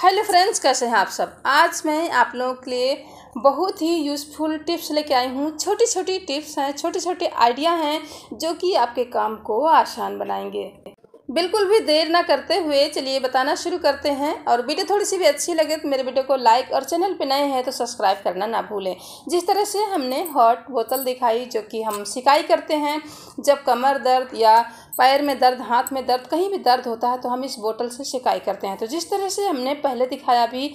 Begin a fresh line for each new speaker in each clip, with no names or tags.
hello friends कैसे हैं आप सब आज मैं आप लोगों के लिए बहुत ही यूज़फुल टिप्स लेके आई हूँ छोटी छोटी टिप्स हैं छोटे छोटे आइडिया हैं जो कि आपके काम को आसान बनाएंगे बिल्कुल भी देर ना करते हुए चलिए बताना शुरू करते हैं और वीडियो थोड़ी सी भी अच्छी लगे तो मेरे वीडियो को लाइक और चैनल पर नए हैं तो सब्सक्राइब करना ना भूलें जिस तरह से हमने हॉट बोतल दिखाई जो कि हम सिकाई करते हैं जब कमर दर्द या पैर में दर्द हाथ में दर्द कहीं भी दर्द होता है तो हम इस बोतल से सिकाई करते हैं तो जिस तरह से हमने पहले दिखाया भी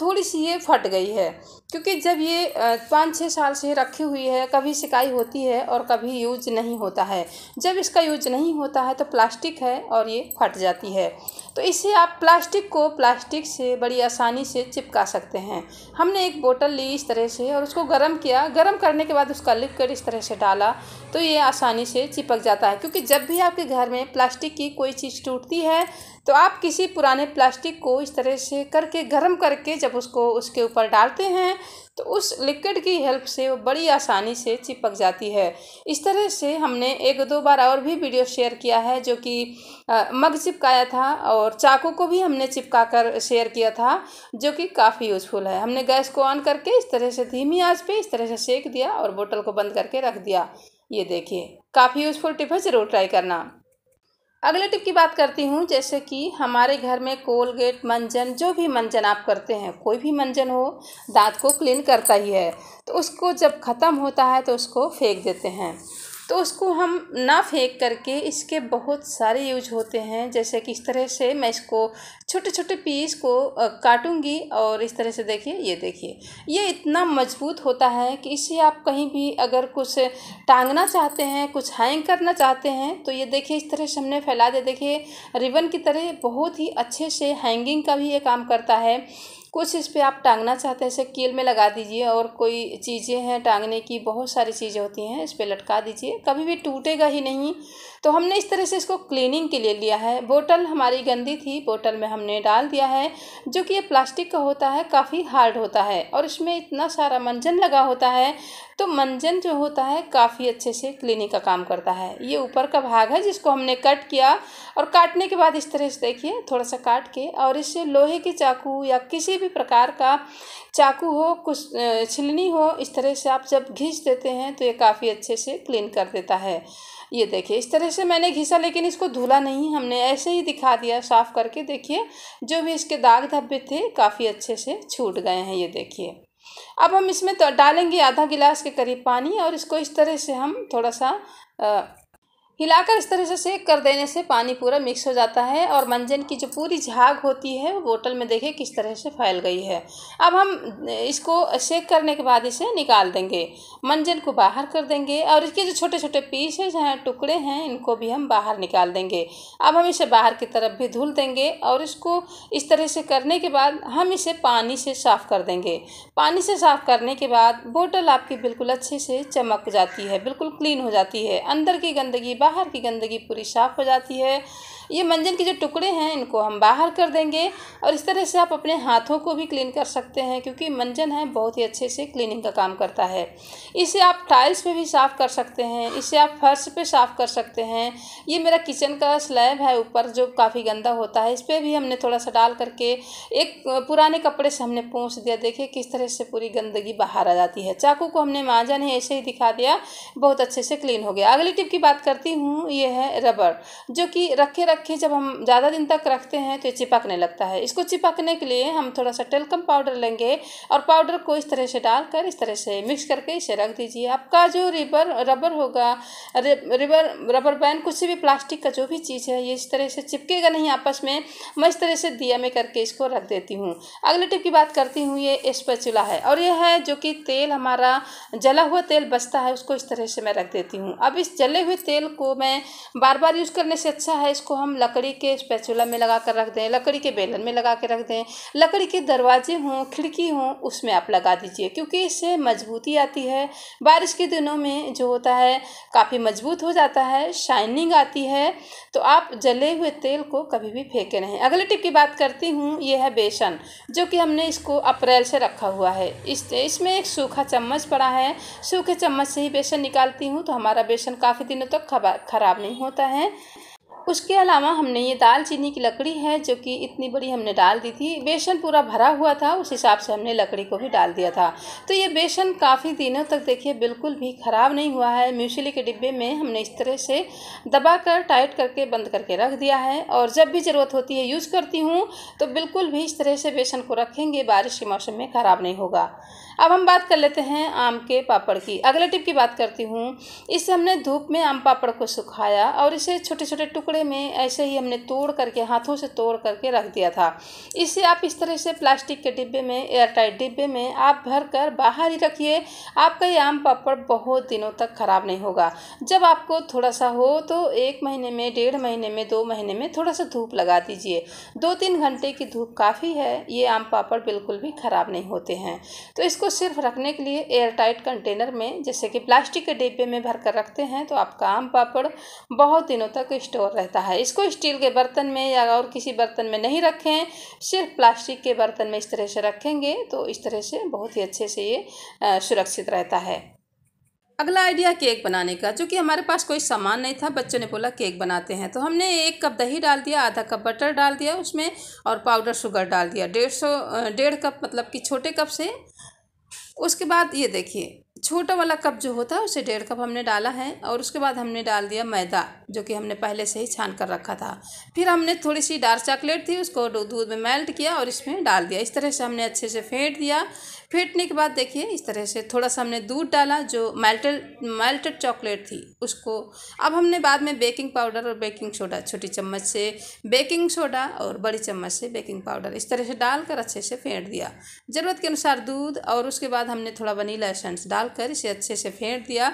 थोड़ी सी ये फट गई है क्योंकि जब ये पाँच छः साल से रखी हुई है कभी सिकाई होती है और कभी यूज नहीं होता है जब इसका यूज नहीं होता है तो प्लास्टिक है और ये फट जाती है तो इसे आप प्लास्टिक को प्लास्टिक से बड़ी आसानी से चिपका सकते हैं हमने एक बोतल ली इस तरह से और उसको गर्म किया गर्म करने के बाद उसका लिक्विड इस तरह से डाला तो ये आसानी से चिपक जाता है क्योंकि जब भी आपके घर में प्लास्टिक की कोई चीज़ टूटती है तो आप किसी पुराने प्लास्टिक को इस तरह से करके गर्म करके जब उसको उसके ऊपर डालते हैं तो उस लिक्विड की हेल्प से वो बड़ी आसानी से चिपक जाती है इस तरह से हमने एक दो बार और भी वीडियो शेयर किया है जो कि मग चिपकाया था और चाकू को भी हमने चिपका कर शेयर किया था जो कि काफ़ी यूज़फुल है हमने गैस को ऑन करके इस तरह से धीमी आँच पर इस तरह से सेक दिया और बोतल को बंद करके रख दिया ये देखिए काफ़ी यूज़फुल टिप है ज़रूर ट्राई करना अगले टिप की बात करती हूँ जैसे कि हमारे घर में कोलगेट मंजन जो भी मंजन आप करते हैं कोई भी मंजन हो दांत को क्लीन करता ही है तो उसको जब ख़त्म होता है तो उसको फेंक देते हैं तो उसको हम ना फेंक करके इसके बहुत सारे यूज होते हैं जैसे कि इस तरह से मैं इसको छोटे छोटे पीस को काटूंगी और इस तरह से देखिए ये देखिए ये इतना मजबूत होता है कि इसे आप कहीं भी अगर कुछ टांगना चाहते हैं कुछ हैंग करना चाहते हैं तो ये देखिए इस तरह से हमने फैला दिया देखिए रिबन की तरह बहुत ही अच्छे से हैंगिंग का भी ये काम करता है कुछ इस पर आप टांगना चाहते हैं इसे कील में लगा दीजिए और कोई चीज़ें हैं टांगने की बहुत सारी चीज़ें होती हैं इस पर लटका दीजिए कभी भी टूटेगा ही नहीं तो हमने इस तरह से इसको क्लीनिंग के लिए लिया है बोतल हमारी गंदी थी बोतल में हमने डाल दिया है जो कि ये प्लास्टिक का होता है काफ़ी हार्ड होता है और इसमें इतना सारा मंजन लगा होता है तो मंजन जो होता है काफ़ी अच्छे से क्लीनिंग का काम करता है ये ऊपर का भाग है जिसको हमने कट किया और काटने के बाद इस तरह से देखिए थोड़ा सा काट के और इससे लोहे की चाकू या किसी भी प्रकार का चाकू हो कुछ छिलनी हो इस तरह से आप जब घिस देते हैं तो ये काफ़ी अच्छे से क्लीन कर देता है ये देखिए इस तरह से मैंने घिसा लेकिन इसको धुला नहीं हमने ऐसे ही दिखा दिया साफ़ करके देखिए जो भी इसके दाग धब्बे थे काफ़ी अच्छे से छूट गए हैं ये देखिए अब हम इसमें तो डालेंगे आधा गिलास के करीब पानी और इसको इस तरह से हम थोड़ा सा आ, हिलाकर इस तरह से सेक कर देने से पानी पूरा मिक्स हो जाता है और मंजन की जो पूरी झाग होती है वो बोतल में देखें किस तरह से फैल गई है अब हम इसको सेक करने के बाद इसे निकाल देंगे मंजन को बाहर कर देंगे और इसके जो छोटे छोटे पीस हैं जहाँ टुकड़े हैं इनको भी हम बाहर निकाल देंगे अब हम इसे बाहर की तरफ भी धुल देंगे और इसको इस तरह से करने के बाद हम इसे पानी से साफ़ कर देंगे पानी से साफ़ करने के बाद बोटल आपकी बिल्कुल अच्छे से चमक जाती है बिल्कुल क्लीन हो जाती है अंदर की गंदगी बाहर की गंदगी पूरी साफ़ हो जाती है ये मंजन के जो टुकड़े हैं इनको हम बाहर कर देंगे और इस तरह से आप अपने हाथों को भी क्लीन कर सकते हैं क्योंकि मंजन है बहुत ही अच्छे से क्लीनिंग का काम करता है इसे आप टाइल्स पे भी साफ़ कर सकते हैं इसे आप फर्श पे साफ़ कर सकते हैं ये मेरा किचन का स्लैब है ऊपर जो काफ़ी गंदा होता है इस पर भी हमने थोड़ा सा डाल करके एक पुराने कपड़े से हमने पहुँच दिया देखिए किस तरह से पूरी गंदगी बाहर आ जाती है चाकू को हमने माँजा नहीं ऐसे ही दिखा दिया बहुत अच्छे से क्लीन हो गया अगली टिप की बात करती हूँ ये है रबड़ जो कि रखे रख रखें जब हम ज़्यादा दिन तक रखते हैं तो ये चिपकने लगता है इसको चिपकने के लिए हम थोड़ा सा टेलकम पाउडर लेंगे और पाउडर को इस तरह से डालकर इस तरह से मिक्स करके इसे रख दीजिए आपका जो रिबर रबर होगा रिबर रबर बैन कुछ भी प्लास्टिक का जो भी चीज़ है ये इस तरह से चिपकेगा नहीं आपस में मैं इस तरह से दिया में करके इसको रख देती हूँ अगले टिप की बात करती हूँ ये स्पेचुला है और यह है जो कि तेल हमारा जला हुआ तेल बचता है उसको इस तरह से मैं रख देती हूँ अब इस जले हुए तेल को मैं बार बार यूज़ करने से अच्छा है इसको हम लकड़ी के स्पैचुला में लगा कर रख दें लकड़ी के बेलन में लगा के रख दें लकड़ी के दरवाजे हों खिड़की हों उसमें आप लगा दीजिए क्योंकि इससे मजबूती आती है बारिश के दिनों में जो होता है काफ़ी मजबूत हो जाता है शाइनिंग आती है तो आप जले हुए तेल को कभी भी फेंके नहीं अगले टिप की बात करती हूँ ये है बेसन जो कि हमने इसको अप्रैल से रखा हुआ है इस इसमें एक सूखा चम्मच पड़ा है सूखे चम्मच से ही बेसन निकालती हूँ तो हमारा बेसन काफ़ी दिनों तक खराब नहीं होता है उसके अलावा हमने ये दालचीनी की लकड़ी है जो कि इतनी बड़ी हमने डाल दी थी बेसन पूरा भरा हुआ था उस हिसाब से हमने लकड़ी को भी डाल दिया था तो ये बेसन काफ़ी दिनों तक देखिए बिल्कुल भी ख़राब नहीं हुआ है म्यूसली के डिब्बे में हमने इस तरह से दबा कर टाइट करके बंद करके रख दिया है और जब भी ज़रूरत होती है यूज़ करती हूँ तो बिल्कुल भी इस तरह से बेसन को रखेंगे बारिश के मौसम में ख़राब नहीं होगा अब हम बात कर लेते हैं आम के पापड़ की अगले टिप की बात करती हूँ इसे हमने धूप में आम पापड़ को सुखाया और इसे छोटे छोटे टुकड़े में ऐसे ही हमने तोड़ करके हाथों से तोड़ करके रख दिया था इसे आप इस तरह से प्लास्टिक के डिब्बे में एयरटाइट डिब्बे में आप भर कर बाहर ही रखिए आपका ये आम पापड़ बहुत दिनों तक ख़राब नहीं होगा जब आपको थोड़ा सा हो तो एक महीने में डेढ़ महीने में दो महीने में थोड़ा सा धूप लगा दीजिए दो तीन घंटे की धूप काफ़ी है ये आम पापड़ बिल्कुल भी ख़राब नहीं होते हैं तो इसको इसको सिर्फ रखने के लिए एयर टाइट कंटेनर में जैसे कि प्लास्टिक के डिब्बे में भर कर रखते हैं तो आपका आम पापड़ बहुत दिनों तक स्टोर रहता है इसको स्टील के बर्तन में या और किसी बर्तन में नहीं रखें सिर्फ प्लास्टिक के बर्तन में इस तरह से रखेंगे तो इस तरह से बहुत ही अच्छे से ये सुरक्षित रहता है अगला आइडिया केक बनाने का चूँकि हमारे पास कोई सामान नहीं था बच्चों ने बोला केक बनाते हैं तो हमने एक कप दही डाल दिया आधा कप बटर डाल दिया उसमें और पाउडर शुगर डाल दिया डेढ़ सौ डेढ़ कप मतलब कि छोटे कप से उसके बाद ये देखिए छोटा वाला कप जो होता है उसे डेढ़ कप हमने डाला है और उसके बाद हमने डाल दिया मैदा जो कि हमने पहले से ही छान कर रखा था फिर हमने थोड़ी सी डार्क चॉकलेट थी उसको दूध में मेल्ट किया और इसमें डाल दिया इस तरह से हमने अच्छे से फेंट दिया फेंटने के बाद देखिए इस तरह से थोड़ा सा हमने दूध डाला जो मेल्टेड मेल्टेड चॉकलेट थी उसको अब हमने बाद में बेकिंग पाउडर और बेकिंग सोडा छोटी चम्मच से बेकिंग सोडा और बड़ी चम्मच से बेकिंग पाउडर इस तरह से डालकर अच्छे से फेंट दिया ज़रूरत के अनुसार दूध और उसके बाद हमने थोड़ा वनीला एसेंस डालकर इसे अच्छे से फेंट दिया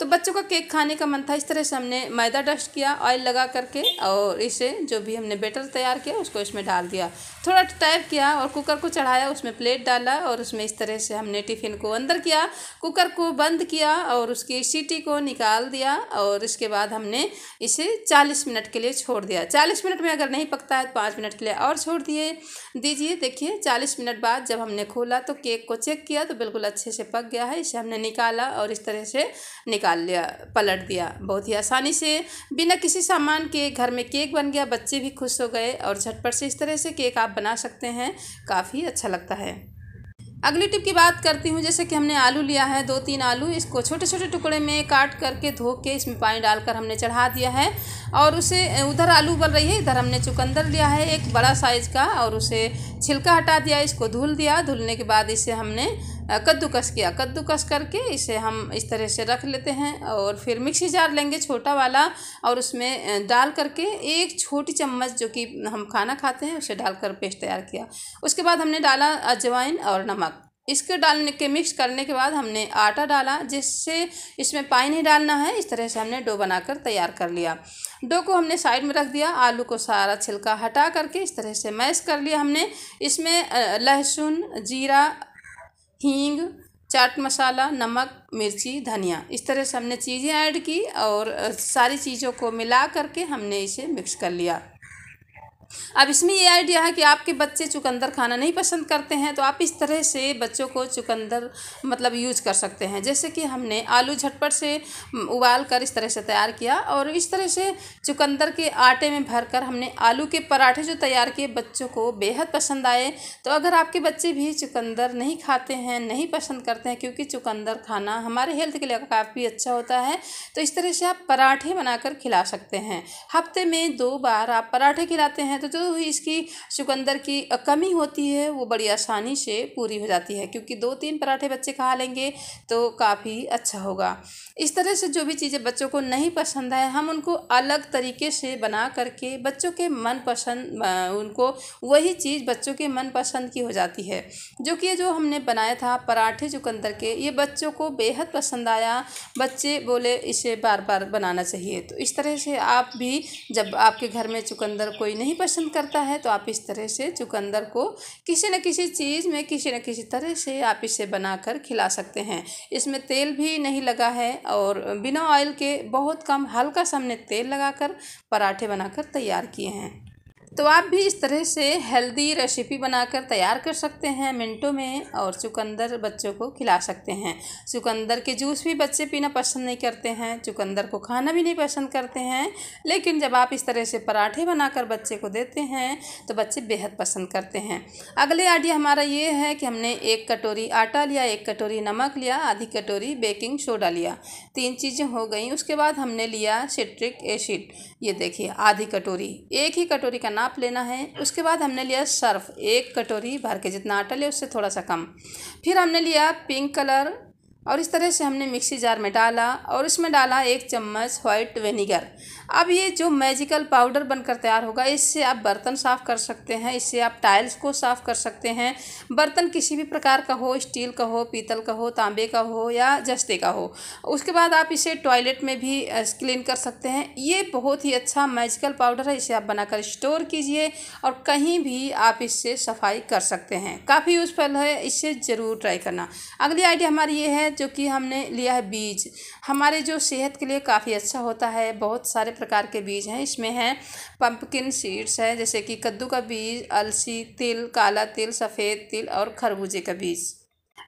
तो बच्चों का केक खाने का मन था इस तरह से हमने मैदा डस्ट किया ऑयल लगा करके और इसे जो भी हमने बैटर तैयार किया उसको इसमें डाल दिया थोड़ा टाइप किया और कुकर को चढ़ाया उसमें प्लेट डाला और उसमें इस तरह से हमने टिफ़िन को अंदर किया कुकर को बंद किया और उसकी सीटी को निकाल दिया और इसके बाद हमने इसे चालीस मिनट के लिए छोड़ दिया चालीस मिनट में अगर नहीं पकता है तो पाँच मिनट के लिए और छोड़ दिए दीजिए देखिए चालीस मिनट बाद जब हमने खोला तो केक को चेक किया तो बिल्कुल अच्छे से पक गया है इसे हमने निकाला और इस तरह से निकाल लिया पलट दिया बहुत ही आसानी से बिना किसी सामान के घर में केक बन गया बच्चे भी खुश हो गए और झटपट से इस तरह से केक आप बना सकते हैं काफ़ी अच्छा लगता है अगली टिप की बात करती हूँ जैसे कि हमने आलू लिया है दो तीन आलू इसको छोटे छोटे टुकड़े में काट करके धो के इसमें पानी डालकर हमने चढ़ा दिया है और उसे उधर आलू उबल रही है इधर हमने चुकंदर लिया है एक बड़ा साइज़ का और उसे छिलका हटा दिया इसको धुल दिया धुलने के बाद इसे हमने कद्दूकस किया कद्दूकस करके इसे हम इस तरह से रख लेते हैं और फिर मिक्सी जार लेंगे छोटा वाला और उसमें डाल करके एक छोटी चम्मच जो कि हम खाना खाते हैं उसे डालकर पेस्ट तैयार किया उसके बाद हमने डाला अजवाइन और नमक इसके डालने के मिक्स करने के बाद हमने आटा डाला जिससे इसमें पानी नहीं डालना है इस तरह से हमने डो बनाकर तैयार कर लिया डो को हमने साइड में रख दिया आलू को सारा छिलका हटा करके इस तरह से मैश कर लिया हमने इसमें लहसुन जीरा हींग चाट मसाला नमक मिर्ची धनिया इस तरह से हमने चीज़ें ऐड की और सारी चीज़ों को मिला करके हमने इसे मिक्स कर लिया अब इसमें ये आइडिया है कि आपके बच्चे चुकंदर खाना नहीं पसंद करते हैं तो आप इस तरह से बच्चों को चुकंदर मतलब यूज कर सकते हैं जैसे कि हमने आलू झटपट से उबाल कर इस तरह से तैयार किया और इस तरह से चुकंदर के आटे में भर कर हमने आलू के पराठे जो तैयार किए बच्चों को बेहद पसंद आए तो अगर आपके बच्चे भी चुकंदर नहीं खाते हैं नहीं पसंद करते हैं क्योंकि चुकंदर खाना हमारे हेल्थ के लिए काफ़ी अच्छा होता है तो इस तरह से आप पराठे बनाकर खिला सकते हैं हफ्ते में दो बार आप पराठे खिलाते हैं हैं तो जो इसकी चुकंदर की कमी होती है वो बड़ी आसानी से पूरी हो जाती है क्योंकि दो तीन पराठे बच्चे खा लेंगे तो काफ़ी अच्छा होगा इस तरह से जो भी चीज़ें बच्चों को नहीं पसंद है हम उनको अलग तरीके से बना करके बच्चों के मन पसंद उनको वही चीज़ बच्चों के मन पसंद की हो जाती है जो कि जो हमने बनाया था पराठे चुकंदर के ये बच्चों को बेहद पसंद आया बच्चे बोले इसे बार बार बनाना चाहिए तो इस तरह से आप भी जब आपके घर में चुकंदर कोई नहीं पसंद पसंद करता है तो आप इस तरह से चुकंदर को किसी न किसी चीज़ में किसी न किसी तरह से आप इसे बनाकर खिला सकते हैं इसमें तेल भी नहीं लगा है और बिना ऑयल के बहुत कम हल्का सा हमने तेल लगाकर पराठे बनाकर तैयार किए हैं तो आप भी इस तरह से हेल्दी रेसिपी बनाकर तैयार कर सकते हैं मिनटों में और चुकंदर बच्चों को खिला सकते हैं चुकंदर के जूस भी बच्चे पीना पसंद नहीं करते हैं चुकंदर को खाना भी नहीं पसंद करते हैं लेकिन जब आप इस तरह से पराठे बनाकर बच्चे को देते हैं तो बच्चे बेहद पसंद करते हैं अगले आइडिया हमारा ये है कि हमने एक कटोरी आटा लिया एक कटोरी नमक लिया आधी कटोरी बेकिंग सोडा लिया तीन चीज़ें हो गई उसके बाद हमने लिया सिट्रिक एसिड ये देखिए आधी कटोरी एक ही कटोरी का नाप लेना है उसके बाद हमने लिया सर्फ एक कटोरी भर के जितना आटा लिया उससे थोड़ा सा कम फिर हमने लिया पिंक कलर और इस तरह से हमने मिक्सी जार में डाला और इसमें डाला एक चम्मच वाइट विनीगर अब ये जो मैजिकल पाउडर बनकर तैयार होगा इससे आप बर्तन साफ़ कर सकते हैं इससे आप टाइल्स को साफ़ कर सकते हैं बर्तन किसी भी प्रकार का हो स्टील का हो पीतल का हो तांबे का हो या जस्ते का हो उसके बाद आप इसे टॉयलेट में भी क्लीन कर सकते हैं ये बहुत ही अच्छा मैजिकल पाउडर है इसे आप बनाकर स्टोर कीजिए और कहीं भी आप इससे सफाई कर सकते हैं काफ़ी यूज़फुल है इसे ज़रूर ट्राई करना अगली आइडिया हमारी ये है जो कि हमने लिया है बीज हमारे जो सेहत के लिए काफ़ी अच्छा होता है बहुत सारे प्रकार के बीज हैं इसमें हैं पम्पकिन सीड्स हैं जैसे कि कद्दू का बीज अलसी तिल काला तिल सफ़ेद तिल और खरबूजे का बीज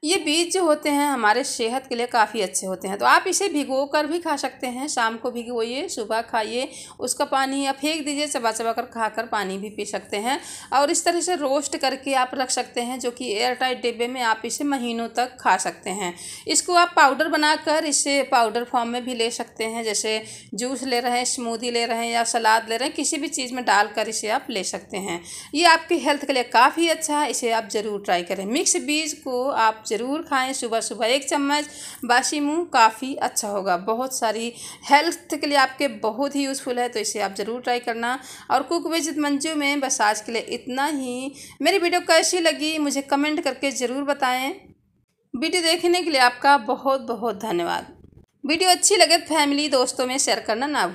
ये बीज जो होते हैं हमारे सेहत के लिए काफ़ी अच्छे होते हैं तो आप इसे भिगो कर भी खा सकते हैं शाम को भिगोइए सुबह खाइए उसका पानी या फेंक दीजिए चबा चबा कर खा कर पानी भी पी सकते हैं और इस तरह से रोस्ट करके आप रख सकते हैं जो कि एयरटाइट डिब्बे में आप इसे महीनों तक खा सकते हैं इसको आप पाउडर बनाकर इसे पाउडर फॉर्म में भी ले सकते हैं जैसे जूस ले रहे हैं स्मूदी ले रहे हैं या सलाद ले रहे हैं किसी भी चीज़ में डालकर इसे आप ले सकते हैं ये आपकी हेल्थ के लिए काफ़ी अच्छा है इसे आप ज़रूर ट्राई करें मिक्स बीज को आप ज़रूर खाएं सुबह सुबह एक चम्मच बासी मूँग काफ़ी अच्छा होगा बहुत सारी हेल्थ के लिए आपके बहुत ही यूज़फुल है तो इसे आप ज़रूर ट्राई करना और कुक विजित मंजू में बस आज के लिए इतना ही मेरी वीडियो कैसी लगी मुझे कमेंट करके ज़रूर बताएँ वीडियो देखने के लिए आपका बहुत बहुत धन्यवाद वीडियो अच्छी लगे तो फैमिली दोस्तों में शेयर करना ना